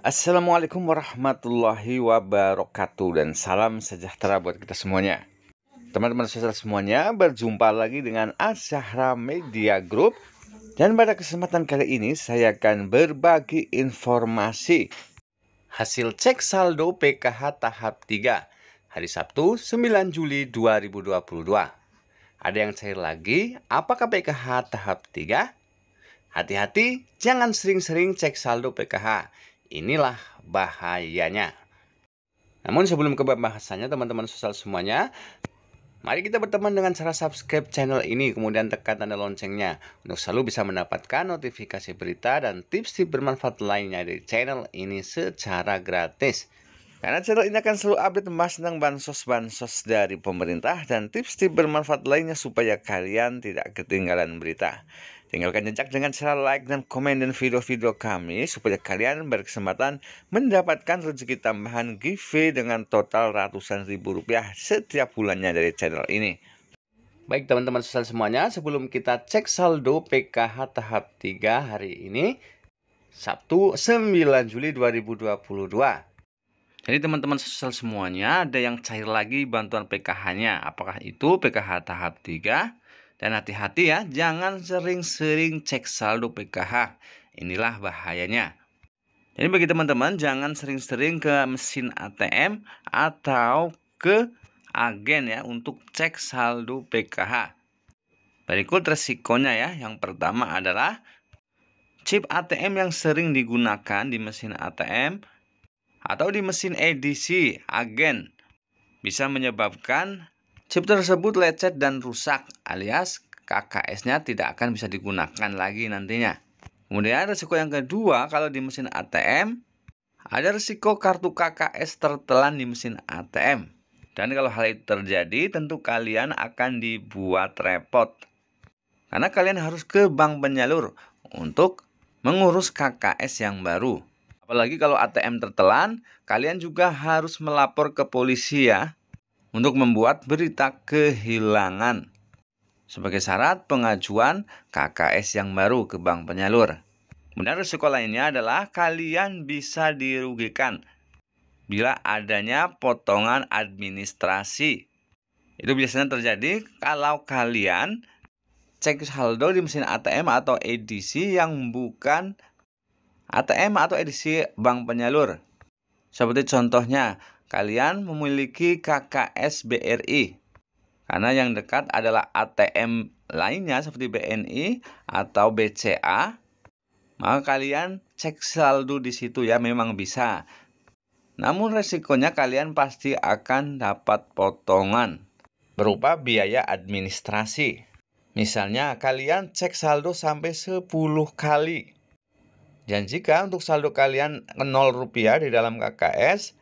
Assalamualaikum warahmatullahi wabarakatuh dan salam sejahtera buat kita semuanya. Teman-teman saudara semuanya, berjumpa lagi dengan Azahra Media Group dan pada kesempatan kali ini saya akan berbagi informasi hasil cek saldo PKH tahap 3 hari Sabtu 9 Juli 2022. Ada yang cair lagi, apakah PKH tahap 3? Hati-hati, jangan sering-sering cek saldo PKH Inilah bahayanya. Namun sebelum ke pembahasannya teman-teman sosial semuanya, mari kita berteman dengan cara subscribe channel ini kemudian tekan tanda loncengnya untuk selalu bisa mendapatkan notifikasi berita dan tips-tips bermanfaat lainnya dari channel ini secara gratis. Karena channel ini akan selalu update membahas tentang bansos-bansos dari pemerintah dan tips-tips bermanfaat lainnya supaya kalian tidak ketinggalan berita. Tinggalkan jejak dengan cara like dan komen dan video-video kami supaya kalian berkesempatan mendapatkan rezeki tambahan giveaway dengan total ratusan ribu rupiah setiap bulannya dari channel ini. Baik teman-teman sosial semuanya, sebelum kita cek saldo PKH tahap 3 hari ini, Sabtu 9 Juli 2022. Jadi teman-teman sosial semuanya ada yang cair lagi bantuan PKH-nya. Apakah itu PKH tahap 3 dan hati-hati ya, jangan sering-sering cek saldo PKH. Inilah bahayanya. Jadi bagi teman-teman, jangan sering-sering ke mesin ATM atau ke agen ya untuk cek saldo PKH. Berikut resikonya ya. Yang pertama adalah chip ATM yang sering digunakan di mesin ATM atau di mesin edisi agen bisa menyebabkan Chip tersebut lecet dan rusak alias KKS-nya tidak akan bisa digunakan lagi nantinya. Kemudian resiko yang kedua kalau di mesin ATM ada resiko kartu KKS tertelan di mesin ATM. Dan kalau hal itu terjadi tentu kalian akan dibuat repot. Karena kalian harus ke bank penyalur untuk mengurus KKS yang baru. Apalagi kalau ATM tertelan, kalian juga harus melapor ke polisi ya untuk membuat berita kehilangan sebagai syarat pengajuan KKS yang baru ke bank penyalur. Kemudian risiko lainnya adalah kalian bisa dirugikan bila adanya potongan administrasi. Itu biasanya terjadi kalau kalian cek saldo di mesin ATM atau edisi yang bukan ATM atau edisi bank penyalur. Seperti contohnya, kalian memiliki KKS BRI. Karena yang dekat adalah ATM lainnya seperti BNI atau BCA. Maka kalian cek saldo di situ ya, memang bisa. Namun resikonya kalian pasti akan dapat potongan berupa biaya administrasi. Misalnya kalian cek saldo sampai 10 kali. Dan jika untuk saldo kalian 0 rupiah di dalam KKS,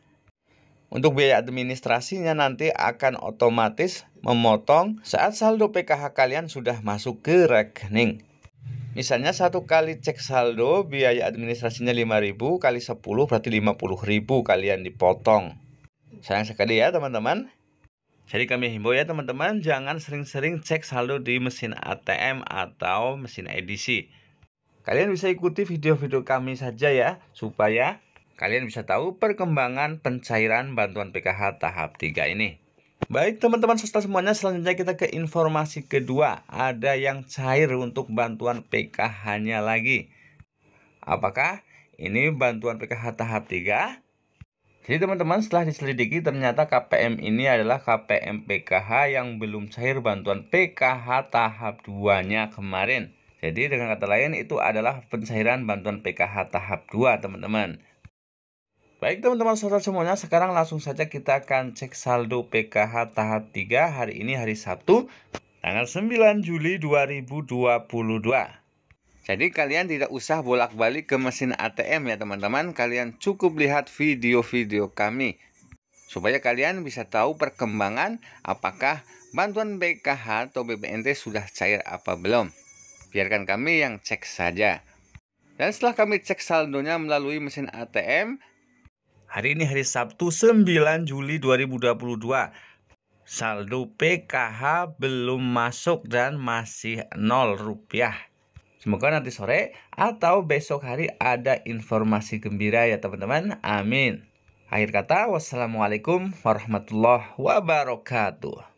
untuk biaya administrasinya nanti akan otomatis memotong saat saldo PKH kalian sudah masuk ke rekening. Misalnya satu kali cek saldo biaya administrasinya 5000 kali 10 berarti 50000 kalian dipotong. Sayang sekali ya teman-teman. Jadi kami himbau ya teman-teman jangan sering-sering cek saldo di mesin ATM atau mesin edisi. Kalian bisa ikuti video-video kami saja ya supaya kalian bisa tahu perkembangan pencairan bantuan PKH tahap 3 ini. Baik teman-teman serta semuanya selanjutnya kita ke informasi kedua Ada yang cair untuk bantuan PKH-nya lagi Apakah ini bantuan PKH tahap 3? Jadi teman-teman setelah diselidiki ternyata KPM ini adalah KPM PKH yang belum cair bantuan PKH tahap 2-nya kemarin Jadi dengan kata lain itu adalah pencairan bantuan PKH tahap 2 teman-teman Baik teman-teman saudara semuanya, sekarang langsung saja kita akan cek saldo PKH tahap 3 hari ini hari Sabtu tanggal 9 Juli 2022. Jadi kalian tidak usah bolak-balik ke mesin ATM ya teman-teman, kalian cukup lihat video-video kami supaya kalian bisa tahu perkembangan apakah bantuan PKH atau BPNT sudah cair apa belum. Biarkan kami yang cek saja. Dan setelah kami cek saldonya melalui mesin ATM, Hari ini hari Sabtu 9 Juli 2022. Saldo PKH belum masuk dan masih 0 rupiah. Semoga nanti sore atau besok hari ada informasi gembira ya teman-teman. Amin. Akhir kata, wassalamualaikum warahmatullahi wabarakatuh.